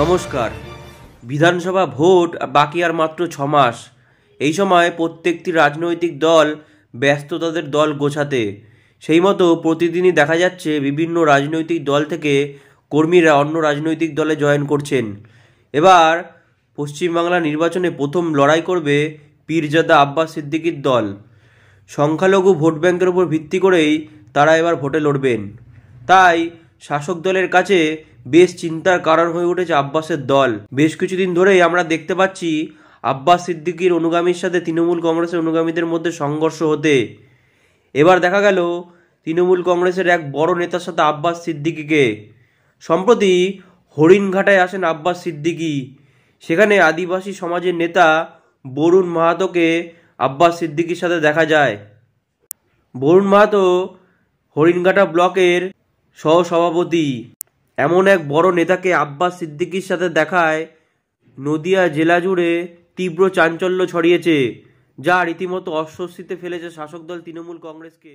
নমস্কার বিধানসভা ভোট বাকি আর মাত্র ছ মাস এই সময় প্রত্যেকটি রাজনৈতিক দল ব্যস্ত তাদের দল গোছাতে সেই মতো প্রতিদিনই দেখা যাচ্ছে বিভিন্ন রাজনৈতিক দল থেকে কর্মীরা অন্য রাজনৈতিক দলে জয়েন করছেন এবার পশ্চিমবাংলা নির্বাচনে প্রথম লড়াই করবে পীরজাদা আব্বাস সিদ্দিকির দল সংখ্যালঘু ভোট ব্যাংকের উপর ভিত্তি করেই তারা এবার ভোটে লড়বেন তাই শাসক দলের কাছে বেশ চিন্তার কারণ হয়ে উঠেছে আব্বাসের দল বেশ কিছুদিন ধরেই আমরা দেখতে পাচ্ছি আব্বাস সিদ্দিকির অনুগামীর সাথে তৃণমূল কংগ্রেসের অনুগামীদের মধ্যে সংঘর্ষ হতে এবার দেখা গেল তৃণমূল কংগ্রেসের এক বড় নেতার সাথে আব্বাস সিদ্দিকিকে সম্প্রতি হরিণঘাটায় আসেন আব্বাস সিদ্দিকি সেখানে আদিবাসী সমাজের নেতা বরুণ মাহাতোকে আব্বাস সিদ্দিকির সাথে দেখা যায় বরুণ মাহাতো হরিণঘাটা ব্লকের সহসভাপতি এমন এক বড় নেতাকে আব্বাস সিদ্দিকির সাথে দেখায় নদিয়া জেলা জুড়ে তীব্র চাঞ্চল্য ছড়িয়েছে যা রীতিমতো অস্বস্তিতে ফেলেছে শাসক দল তৃণমূল কংগ্রেসকে